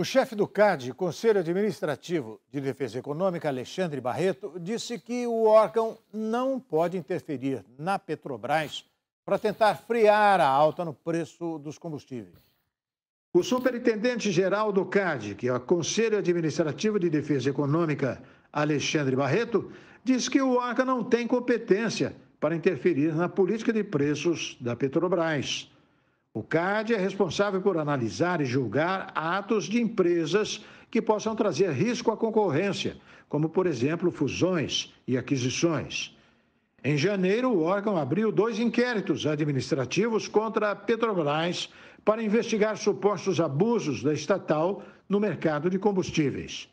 O chefe do CAD, Conselho Administrativo de Defesa Econômica, Alexandre Barreto, disse que o órgão não pode interferir na Petrobras para tentar frear a alta no preço dos combustíveis. O superintendente-geral do CAD, que é o Conselho Administrativo de Defesa Econômica, Alexandre Barreto, disse que o órgão não tem competência para interferir na política de preços da Petrobras. O CAD é responsável por analisar e julgar atos de empresas que possam trazer risco à concorrência, como, por exemplo, fusões e aquisições. Em janeiro, o órgão abriu dois inquéritos administrativos contra a Petrobras para investigar supostos abusos da estatal no mercado de combustíveis.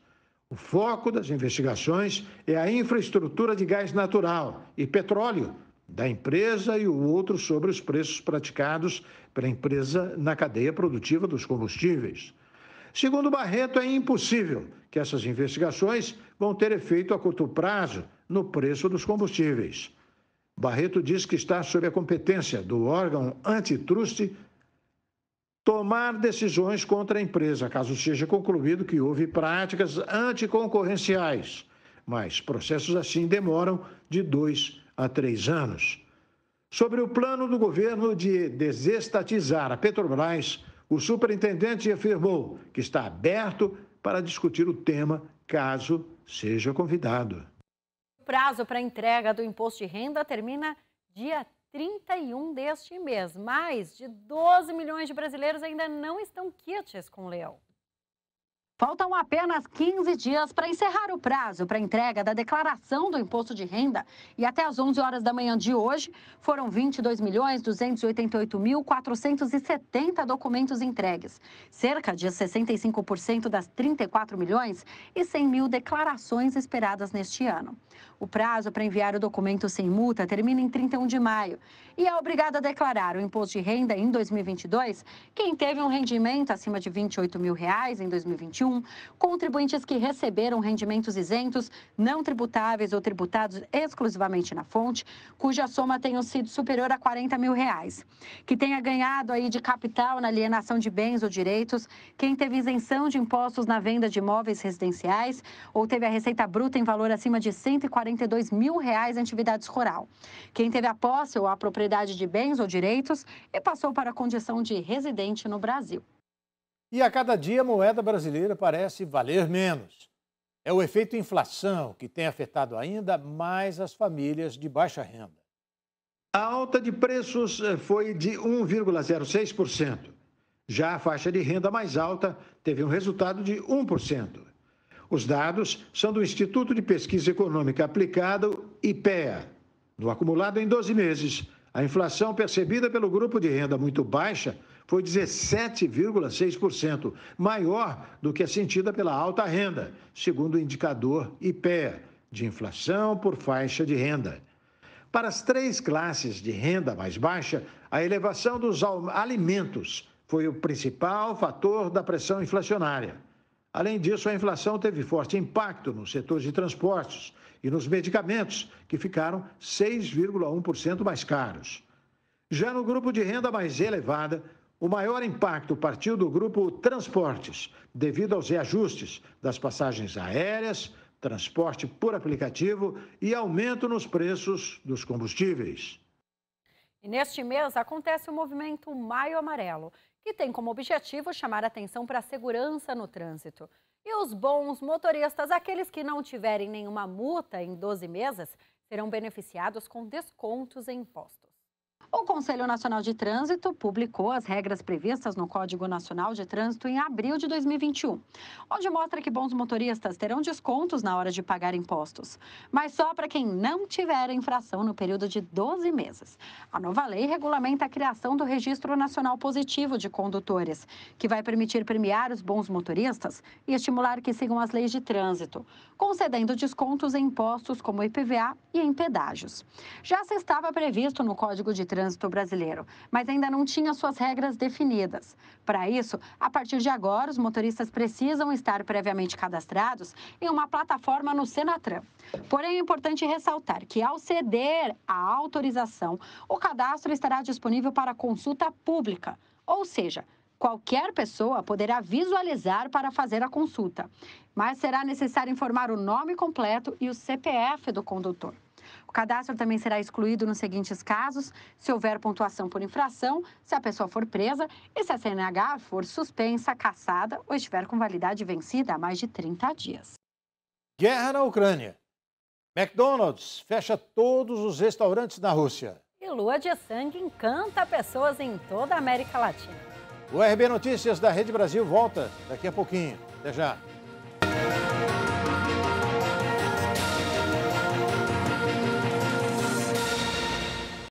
O foco das investigações é a infraestrutura de gás natural e petróleo da empresa e o outro sobre os preços praticados pela empresa na cadeia produtiva dos combustíveis. Segundo Barreto, é impossível que essas investigações vão ter efeito a curto prazo no preço dos combustíveis. Barreto diz que está sob a competência do órgão antitrust tomar decisões contra a empresa, caso seja concluído que houve práticas anticoncorrenciais. Mas processos assim demoram de dois há três anos, sobre o plano do governo de desestatizar a Petrobras, o superintendente afirmou que está aberto para discutir o tema caso seja convidado. O prazo para entrega do imposto de renda termina dia 31 deste mês. Mais de 12 milhões de brasileiros ainda não estão quites com o leão. Faltam apenas 15 dias para encerrar o prazo para entrega da declaração do imposto de renda e até às 11 horas da manhã de hoje foram 22 milhões 288 mil 470 documentos entregues, cerca de 65% das 34 milhões e 100 mil declarações esperadas neste ano. O prazo para enviar o documento sem multa termina em 31 de maio e é obrigado a declarar o imposto de renda em 2022 quem teve um rendimento acima de 28 mil reais em 2021 2021, contribuintes que receberam rendimentos isentos, não tributáveis ou tributados exclusivamente na fonte, cuja soma tenha sido superior a 40 mil reais, que tenha ganhado aí de capital na alienação de bens ou direitos, quem teve isenção de impostos na venda de imóveis residenciais ou teve a receita bruta em valor acima de 142 mil reais em atividades rural, quem teve a posse ou a propriedade de bens ou direitos e passou para a condição de residente no Brasil. E a cada dia a moeda brasileira parece valer menos. É o efeito inflação que tem afetado ainda mais as famílias de baixa renda. A alta de preços eh, foi de 1,06%. Já a faixa de renda mais alta teve um resultado de 1%. Os dados são do Instituto de Pesquisa Econômica Aplicada, IPEA. No acumulado em 12 meses, a inflação percebida pelo grupo de renda muito baixa foi 17,6%, maior do que a sentida pela alta renda, segundo o indicador IPEA, de inflação por faixa de renda. Para as três classes de renda mais baixa, a elevação dos alimentos foi o principal fator da pressão inflacionária. Além disso, a inflação teve forte impacto no setor de transportes e nos medicamentos, que ficaram 6,1% mais caros. Já no grupo de renda mais elevada, o maior impacto partiu do grupo Transportes, devido aos reajustes das passagens aéreas, transporte por aplicativo e aumento nos preços dos combustíveis. E neste mês acontece o movimento Maio Amarelo, que tem como objetivo chamar atenção para a segurança no trânsito. E os bons motoristas, aqueles que não tiverem nenhuma multa em 12 meses, serão beneficiados com descontos em impostos. O Conselho Nacional de Trânsito publicou as regras previstas no Código Nacional de Trânsito em abril de 2021, onde mostra que bons motoristas terão descontos na hora de pagar impostos, mas só para quem não tiver infração no período de 12 meses. A nova lei regulamenta a criação do Registro Nacional Positivo de Condutores, que vai permitir premiar os bons motoristas e estimular que sigam as leis de trânsito, concedendo descontos em impostos como IPVA e em pedágios. Já se estava previsto no Código de Trânsito trânsito brasileiro, mas ainda não tinha suas regras definidas. Para isso, a partir de agora, os motoristas precisam estar previamente cadastrados em uma plataforma no Senatran. Porém, é importante ressaltar que, ao ceder a autorização, o cadastro estará disponível para consulta pública, ou seja, Qualquer pessoa poderá visualizar para fazer a consulta, mas será necessário informar o nome completo e o CPF do condutor cadastro também será excluído nos seguintes casos: se houver pontuação por infração, se a pessoa for presa e se a CNH for suspensa, cassada ou estiver com validade vencida há mais de 30 dias. Guerra na Ucrânia. McDonald's fecha todos os restaurantes na Rússia. E Lua de Sangue encanta pessoas em toda a América Latina. O RB Notícias da Rede Brasil volta daqui a pouquinho. Até já.